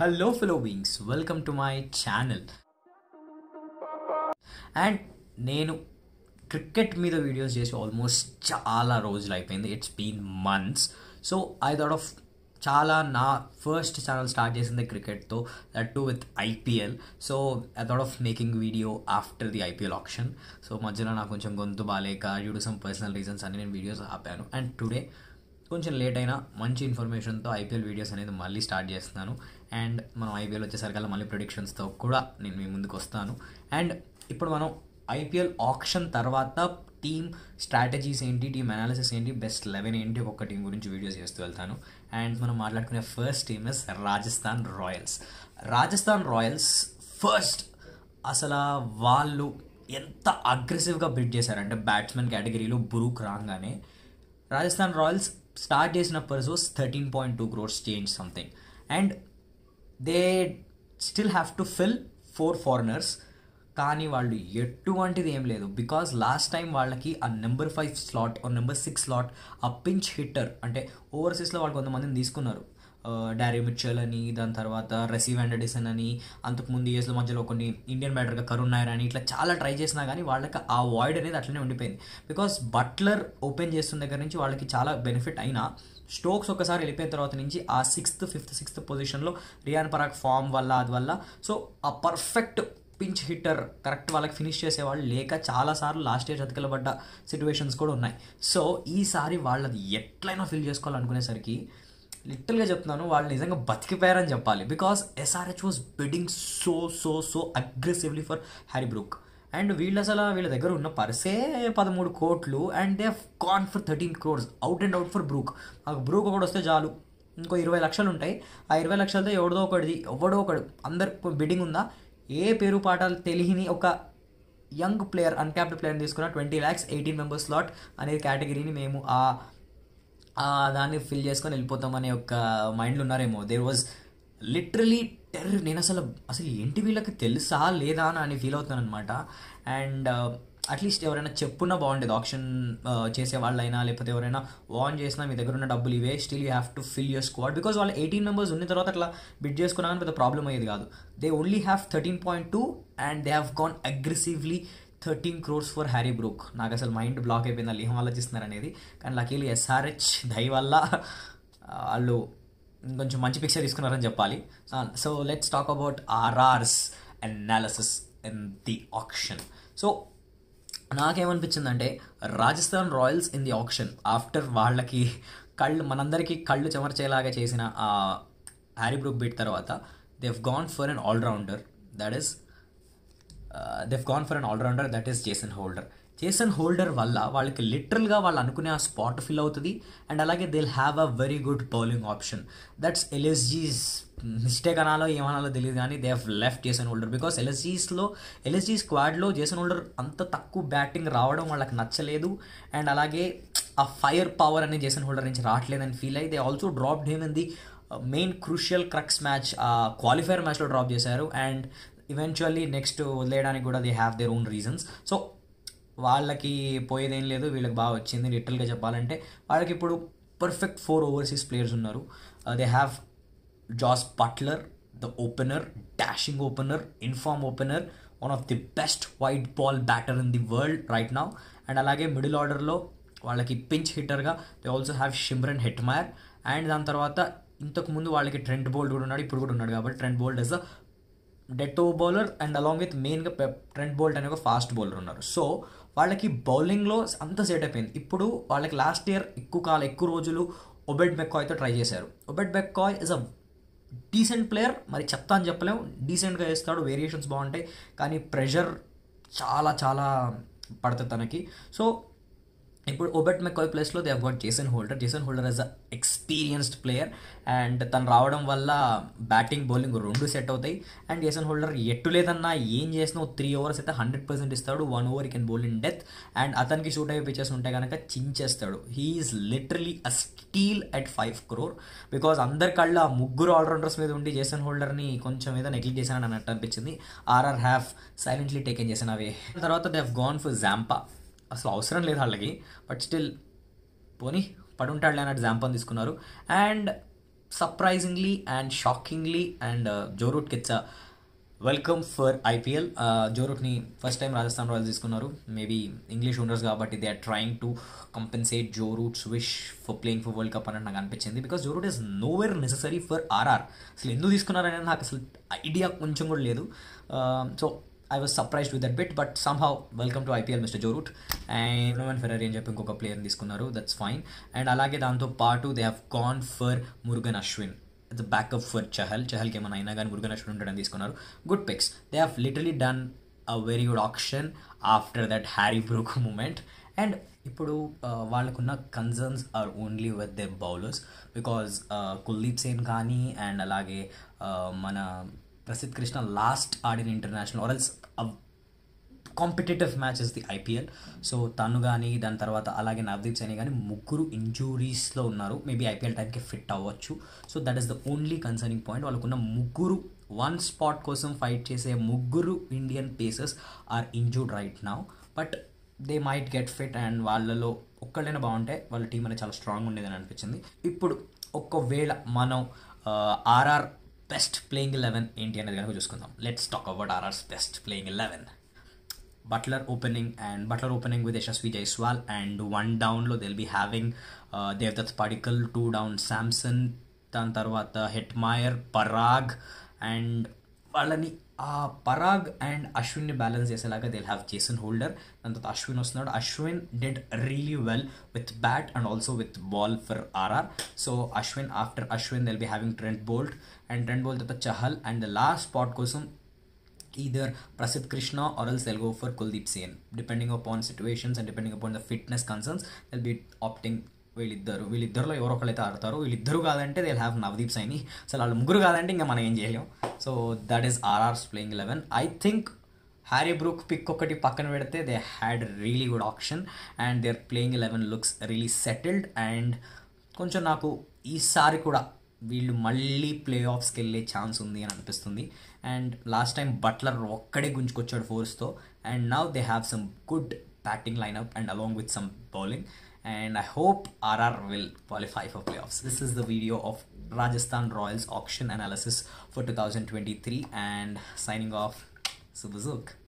Hello fellow beings welcome to my channel and నేను cricket మీద videos చేసి almost చాలా రోజులు అయిపోయింది it's been months so I thought of చాలా నా ఫస్ట్ ఛానల్ స్టార్ట్ చేసింది క్రికెట్తో that too with IPL so I thought of making video after the IPL auction so మధ్యలో నాకు కొంచెం గొంతు బాగాలేక due to some personal reasons అని నేను వీడియోస్ ఆపాను అండ్ టుడే కొంచెం లేట్ అయినా మంచి ఇన్ఫర్మేషన్తో ఐపీఎల్ వీడియోస్ అనేది మళ్ళీ స్టార్ట్ చేస్తున్నాను అండ్ మనం ఐపీఎల్ వచ్చేసరికల్లా మళ్ళీ ప్రొడిక్షన్స్తో కూడా నేను మీ ముందుకు వస్తాను అండ్ ఇప్పుడు మనం ఐపీఎల్ ఆప్షన్ తర్వాత టీమ్ స్ట్రాటజీస్ ఏంటి టీమ్ అనాలిసిస్ ఏంటి బెస్ట్ లెవెన్ ఏంటి ఒక్కొక్క టీం గురించి వీడియోస్ చేస్తూ వెళ్తాను అండ్ మనం మాట్లాడుకునే first team is Rajasthan Royals Rajasthan Royals first అసలు వాళ్ళు ఎంత అగ్రెసివ్గా బిడ్ చేశారంటే బ్యాట్స్మెన్ కేటగిరీలో బ్రూక్ రాగానే రాజస్థాన్ రాయల్స్ స్టార్ట్ చేసిన purse was thirteen point two crores change something and they still have to fill four foreigners కానీ వాళ్ళు ఎటువంటిది ఏం లేదు బికాజ్ లాస్ట్ టైం వాళ్ళకి ఆ number five slot number six slot ఆ పించ్ హిట్టర్ అంటే ఓవర్సీస్లో వాళ్ళు కొంతమందిని తీసుకున్నారు డారీ మిర్చల్ అని దాని తర్వాత రెసీ వెండడిసన్ అని అంతకుముందు ఇయర్స్ మధ్యలో కొన్ని ఇండియన్ బ్యాటర్గా కరుణ్ నాయర్ అని ఇట్లా చాలా ట్రై చేసినా కానీ వాళ్ళకి ఆ వాయిడ్ అనేది అట్లనే ఉండిపోయింది బికాస్ బట్లర్ ఓపెన్ చేస్తున్న దగ్గర నుంచి వాళ్ళకి చాలా బెనిఫిట్ అయినా స్టోక్స్ ఒకసారి వెళ్ళిపోయిన తర్వాత నుంచి ఆ సిక్స్త్ ఫిఫ్త్ సిక్స్త్ పొజిషన్లో రియాన్ పరాగ్ ఫామ్ వల్ల అది వల్ల సో ఆ పర్ఫెక్ట్ పించ్ హిట్టర్ కరెక్ట్ వాళ్ళకి ఫినిష్ చేసేవాళ్ళు లేక చాలాసార్లు లాస్ట్ ఇయర్ చతికిలబడ్డ సిచ్యువేషన్స్ కూడా ఉన్నాయి సో ఈసారి వాళ్ళది ఎట్లయినా ఫిల్ చేసుకోవాలనుకునేసరికి లిటరల్గా చెప్తున్నాను వాళ్ళు నిజంగా బతికిపోయారని చెప్పాలి because SRH was bidding so so so aggressively for Harry Brook and వీళ్ళు అసలు వీళ్ళ దగ్గర ఉన్న పర్సే పదమూడు కోట్లు and they gone for thirteen crores out and out for Brook నాకు బ్రూక్ ఒకటి వస్తే చాలు ఇంకో ఇరవై లక్షలు ఉంటాయి ఆ ఇరవై లక్షలతో ఎవడో ఒకటిది ఎవడో ఒకడు అందరు బిడ్డింగ్ ఉందా ఏ పేరు పాఠాలు తెలియని ఒక యంగ్ ప్లేయర్ అన్క్యాప్డ్ ప్లేయర్ తీసుకున్న twenty lakhs eighteen members slot అనే కేటగిరీని మేము ఆ దాన్ని ఫిల్ చేసుకొని వెళ్ళిపోతామనే ఒక మైండ్లో ఉన్నారేమో దేర్ వాజ్ లిటరలీ టెర్రర్ నేను అసలు అసలు ఏంటి వీళ్ళకి తెలుసా లేదా అని ఫీల్ అవుతున్నాను అనమాట అండ్ అట్లీస్ట్ ఎవరైనా చెప్పున్నా బాగుండేది ఆప్షన్ uh, చేసే వాళ్ళైనా లేకపోతే ఎవరైనా వాన్ చేసినా మీ దగ్గర ఉన్న డబ్బులు ఇవే still you have to fill your squad because వాళ్ళు ఎయిటీన్ మెంబర్స్ ఉన్న తర్వాత అట్లా బిడ్ చేసుకున్నా కానీ పెద్ద ప్రాబ్లం అయ్యేది కాదు they only have thirteen point two and they have gone aggressively thirteen crores for Harry Brook నాకు అసలు మైండ్ బ్లాక్ అయిపోయింది వాళ్ళు ఏం ఆలోచిస్తున్నారు అనేది కానీ లకీలీ ఎస్ఆర్హెచ్ దయ వల్ల వాళ్ళు ఇంకొంచెం మంచి పిక్చర్ తీసుకున్నారని చెప్పాలి so let's talk about RR's analysis in the auction so నాకేమనిపించిందంటే Rajasthan Royals in the auction after వాళ్ళకి కళ్ళు మనందరికీ కళ్ళు చెమర్చేలాగా చేసిన హ్యారీ బ్రూక్ బీట్ తర్వాత they have gone for an allrounder that is they've gone for an allrounder that is Jason Holder Jason Holder వల్ల వాళ్ళకి లిటరల్గా వాళ్ళు అనుకునే ఆ స్పాట్ ఫిల్ అవుతుంది అండ్ అలాగే they'll have a very good bowling option that's LSG's mistake అనాలో ఏమనాలో తెలియదు కానీ they have left Jason Holder because ఎల్ఎస్జీస్లో ఎల్ఎస్జీ స్క్వాడ్లో జేసన్ హోల్డర్ అంత తక్కువ బ్యాటింగ్ రావడం వాళ్ళకి నచ్చలేదు అండ్ అలాగే ఆ ఫైర్ పవర్ అనేది జేసన్ హోల్డర్ నుంచి రావట్లేదని ఫీల్ అయ్యి they also dropped him in the main crucial crux match qualifier మ్యాచ్లో డ్రాప్ చేశారు అండ్ ఈవెన్చువల్లీ నెక్స్ట్ వదిలేయడానికి కూడా they have their own reasons so వాళ్ళకి పోయేదేం లేదు వీళ్ళకి బాగా వచ్చింది లిటరల్గా చెప్పాలంటే వాళ్ళకి ఇప్పుడు పర్ఫెక్ట్ ఫోర్ ఓవర్సీస్ ప్లేయర్స్ ఉన్నారు they have Jos Buttler the opener dashing opener in form opener one of the best white ball batter in the world right now and అలాగే మిడిల్ ఆర్డర్లో వాళ్ళకి పించ్ హిట్టర్గా they also have Shimron Hetmyer and దాని తర్వాత ఇంతకుముందు వాళ్ళకి Trent బోల్డ్ కూడా ఉన్నాడు ఇప్పుడు కూడా ఉన్నాడు కాబట్టి Trent Boult is a death bowler and along with మెయిన్గా ట్రెంట్ బోల్ట్ అనే ఒక ఫాస్ట్ బౌలర్ ఉన్నారు సో వాళ్ళకి బౌలింగ్లో అంత సెట్ అయిపోయింది ఇప్పుడు వాళ్ళకి లాస్ట్ ఇయర్ ఎక్కువ కాలం ఎక్కువ రోజులు ఒబెడ్ బెక్కాయ్తో ట్రై చేశారు Obed McCoy is a decent player మరి చెప్తా అని చెప్పలేము డీసెంట్గా వేస్తాడు వేరియేషన్స్ బాగుంటాయి కానీ ప్రెషర్ చాలా చాలా పడుతుంది తనకి సో ఇప్పుడు ఒబెట్ మెకాయ్ ప్లేస్లో they got Jason Holder Jason Holder is a experienced player and తను రావడం వల్ల బ్యాటింగ్ బౌలింగ్ రెండు సెట్ అవుతాయి అండ్ జేసన్ హోల్డర్ ఎట్టు లేదన్నా ఏం చేసినా త్రీ ఓవర్స్ అయితే హండ్రెడ్ పర్సెంట్ ఇస్తాడు one over can bowl in death and అతనికి షూట్ అయ్యే పిచ్చర్స్ ఉంటే కనుక చించేస్తాడు he's literally a steal at five crore because అందరి కళ్ళ ముగ్గురు ఆల్రౌండర్స్ మీద ఉండి జేసన్ హోల్డర్ని కొంచెం ఏదో నెగ్లెక్ట్ చేశానని అన్నట్టు అనిపించింది ఆర్ఆర్ హ్యావ్ సైలెంట్లీ టేకెన్ చేసిన అవే తర్వాత they have gone for Zampa అసలు అవసరం లేదు వాళ్ళకి బట్ స్టిల్ పోనీ పడుంటాడులే అని జాంపన్ తీసుకున్నారు and surprisingly and shockingly and Joe Root gets welcome for IPL జోరూట్ని ఫస్ట్ టైం రాజస్థాన్ రాయల్స్ తీసుకున్నారు మేబీ ఇంగ్లీష్ ఓనర్స్ కాబట్టి they are trying to compensate Joe Root's wish for playing for world cup అని నాకు అనిపించింది because Joe Root is nowhere necessary for RR అసలు ఎందుకు తీసుకున్నారనేది నాకు అసలు ఐడియా కొంచెం కూడా లేదు so uh, I was surprised with that bit but somehow welcome to IPL mister Joe Root and Roman Ferreira అని చెప్పి ఇంకొక ప్లేయర్ని తీసుకున్నారు దట్స్ ఫైన్ అండ్ అలాగే దాంతో పాటు they have gone for Murugan Ashwin the backup for Chahal చహల్కి ఏమైనా అయినా uh, uh, కానీ మురుగన్ అశ్విన్ ఉండడం తీసుకున్నారు good picks they have literally done a very good option after that Harry Brook moment and ఇప్పుడు వాళ్ళకున్న concerns are only with the bowlers because Kuldeep Sen కానీ అండ్ అలాగే uh, మన Prasid కృష్ణ లాస్ట్ ఆడిన ఇంటర్నేషనల్ ఆర్ఎల్స్ competitive match is the IPL so తను కానీ దాని తర్వాత అలాగే నవదీప్ సైని కానీ ముగ్గురు ఇంజూరీస్లో ఉన్నారు మేబీ ఐపీఎల్ టైంకి ఫిట్ అవ్వచ్చు so that is the only concerning point వాళ్ళకున్న ముగ్గురు వన్ స్పాట్ కోసం ఫైట్ చేసే ముగ్గురు Indian pacers are injured right now but they might get fit and వాళ్ళలో ఒక్కళ్ళైనా బాగుంటే వాళ్ళ టీం అనేది చాలా స్ట్రాంగ్ ఉండేదని అనిపించింది ఇప్పుడు ఒక్కవేళ మనం ఆర్ఆర్ బెస్ట్ ప్లేయింగ్ ఎలెవెన్ ఏంటి అనేది కనుక చూసుకుందాం let's talk about RR's best playing eleven Buttler opening and Buttler opening with Yashasvi Jaiswal and one డౌన్లో they'll be having Devdutt Padikkal two down Samson దాని తర్వాత హెట్మాయర్ పరాగ్ అండ్ వాళ్ళని uh, Parag and Ashwin balance chesalaga. They'll have Jason Holder and that Ashwin was not. Ashwin did really well with bat and also with ball for RR. So Ashwin after Ashwin they'll be having Trent Bolt and Trent Bolt the Chahal and the last spot kosum either Prasad Krishna or else they'll go for Kuldeep Sen. Depending upon situations and depending upon the fitness concerns, they'll be opting వీళ్ళిద్దరు వీళ్ళిద్దరులో ఎవరో ఒకళ్ళైతే ఆడతారు వీళ్ళిద్దరు కాదంటే they have Navdeep Saini so వాళ్ళు ముగ్గురు కాదంటే ఇంకా మనం ఏం చేయలేం so that is RR's playing eleven I think Harry Brook pick ఒకటి పక్కన పెడితే they had really good option and their playing eleven looks really settled and కొంచెం నాకు ఈసారి కూడా వీళ్ళు మళ్ళీ ప్లే ఆఫ్స్కి వెళ్ళే ఛాన్స్ ఉంది అని అనిపిస్తుంది అండ్ లాస్ట్ టైం బట్లర్ ఒక్కడే గుంజుకొచ్చాడు ఫోర్స్తో and now they have some good batting lineup and along with some bowling and I hope RR will qualify for playoffs. This is the video of Rajasthan Royals auction analysis for 2023 and signing off Subazuk.